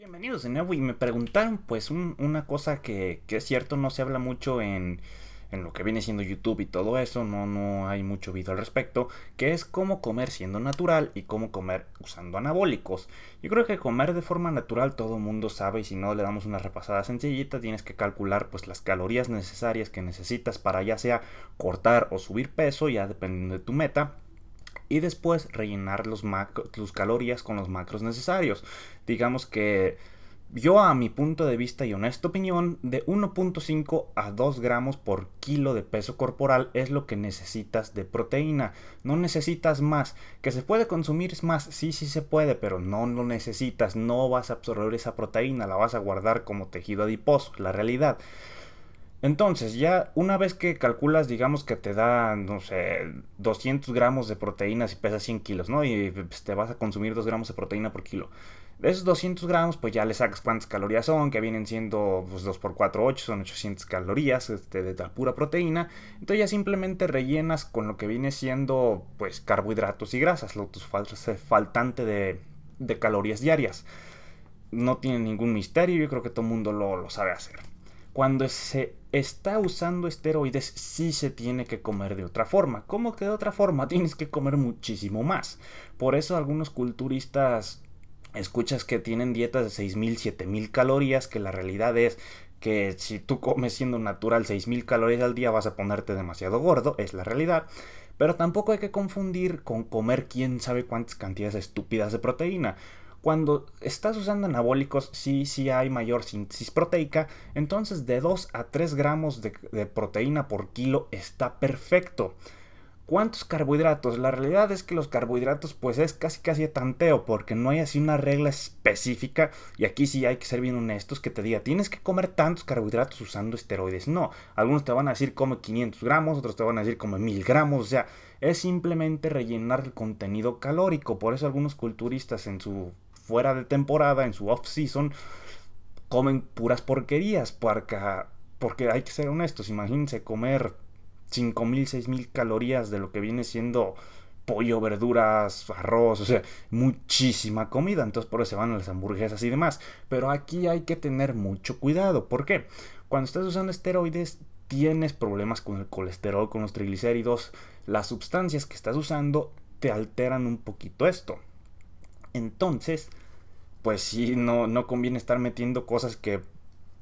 Bienvenidos de nuevo y me preguntaron pues una cosa que, es cierto, no se habla mucho en, lo que viene siendo YouTube y todo eso, no, no hay mucho video al respecto, que es cómo comer siendo natural y cómo comer usando anabólicos. Yo creo que comer de forma natural todo el mundo sabe y si no le damos una repasada sencillita, tienes que calcular pues las calorías necesarias que necesitas para ya sea cortar o subir peso, ya dependiendo de tu meta y después rellenar los tus calorías con los macros necesarios. Digamos que yo a mi punto de vista y honesta opinión, de 1.5 a 2 gramos por kilo de peso corporal es lo que necesitas de proteína. No necesitas más. Que se puede consumir más, sí, sí se puede, pero no lo necesitas. No vas a absorber esa proteína, la vas a guardar como tejido adiposo, la realidad. Entonces, ya una vez que calculas, digamos que te da, no sé, 200 gramos de proteínas y pesas 100 kilos, ¿no? Y pues, te vas a consumir 2 gramos de proteína por kilo. De esos 200 gramos, pues ya le sacas cuántas calorías son, que vienen siendo pues, 2 por 4, 8, son 800 calorías este, de la pura proteína. Entonces ya simplemente rellenas con lo que viene siendo, pues, carbohidratos y grasas, lo tu faltante de, calorías diarias. No tiene ningún misterio, yo creo que todo el mundo lo sabe hacer. Cuando se está usando esteroides, sí se tiene que comer de otra forma. ¿Cómo que de otra forma? Tienes que comer muchísimo más. Por eso algunos culturistas escuchas que tienen dietas de 6.000, 7.000 calorías, que la realidad es que si tú comes siendo natural 6.000 calorías al día vas a ponerte demasiado gordo, es la realidad. Pero tampoco hay que confundir con comer quién sabe cuántas cantidades estúpidas de proteína. Cuando estás usando anabólicos, sí, sí hay mayor síntesis proteica. Entonces, de 2 a 3 gramos de, proteína por kilo está perfecto. ¿Cuántos carbohidratos? La realidad es que los carbohidratos pues es casi casi tanteo porque no hay así una regla específica y aquí sí hay que ser bien honestos que te diga tienes que comer tantos carbohidratos usando esteroides. No, algunos te van a decir come 500 gramos, otros te van a decir come 1000 gramos, o sea, es simplemente rellenar el contenido calórico. Por eso algunos culturistas en su fuera de temporada, en su off-season, comen puras porquerías, porque Porque hay que ser honestos, imagínense comer 5.000, 6.000 calorías de lo que viene siendo pollo, verduras, arroz, o sea, muchísima comida. Entonces por eso se van a las hamburguesas y demás. Pero aquí hay que tener mucho cuidado. porque Cuando estás usando esteroides tienes problemas con el colesterol, con los triglicéridos. Las sustancias que estás usando te alteran un poquito esto. Entonces, pues sí, no, no conviene estar metiendo cosas que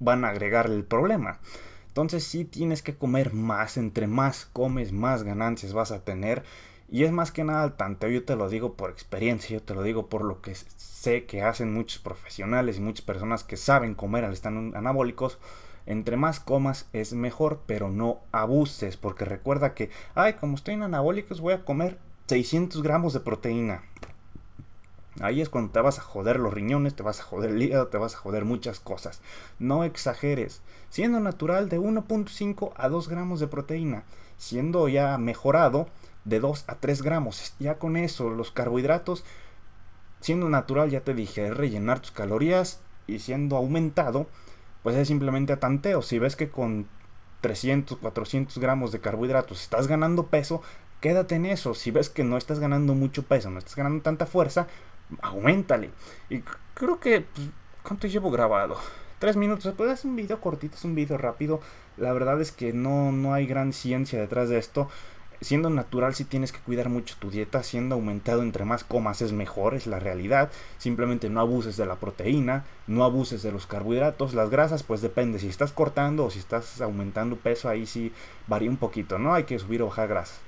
van a agregar el problema. Entonces sí tienes que comer más, entre más comes, más ganancias vas a tener. Y es más que nada al tanteo, yo te lo digo por experiencia, yo te lo digo por lo que sé que hacen muchos profesionales y muchas personas que saben comer al estar anabólicos. Entre más comas es mejor, pero no abuses, porque recuerda que, ay, como estoy en anabólicos voy a comer 600 gramos de proteína. Ahí es cuando te vas a joder los riñones, te vas a joder el hígado, te vas a joder muchas cosas. No exageres. Siendo natural de 1.5 a 2 gramos de proteína, siendo ya mejorado de 2 a 3 gramos. Ya con eso, los carbohidratos, siendo natural, ya te dije, rellenar tus calorías y siendo aumentado, pues es simplemente a tanteo. Si ves que con 300, 400 gramos de carbohidratos estás ganando peso, quédate en eso. Si ves que no estás ganando mucho peso, no estás ganando tanta fuerza, aumentale. Y creo que, pues, ¿cuánto llevo grabado? Tres minutos, puedes es un video cortito, es un video rápido. La verdad es que no, hay gran ciencia detrás de esto. Siendo natural si tienes que cuidar mucho tu dieta, siendo aumentado entre más comas es mejor, es la realidad. Simplemente no abuses de la proteína, no abuses de los carbohidratos, las grasas pues depende, si estás cortando o si estás aumentando peso ahí sí varía un poquito, ¿no? Hay que subir o bajar grasas.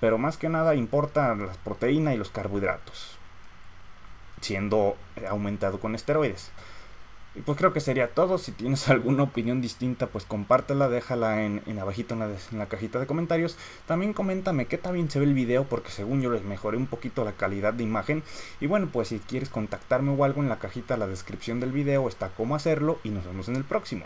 Pero más que nada importan las proteínas y los carbohidratos siendo aumentado con esteroides. Y pues creo que sería todo. Si tienes alguna opinión distinta, pues compártela, déjala en, en abajito en la, en la, cajita de comentarios. También coméntame qué tan bien se ve el video, porque según yo les mejoré un poquito la calidad de imagen. Y bueno, pues si quieres contactarme o algo en la cajita, la descripción del video está cómo hacerlo y nos vemos en el próximo.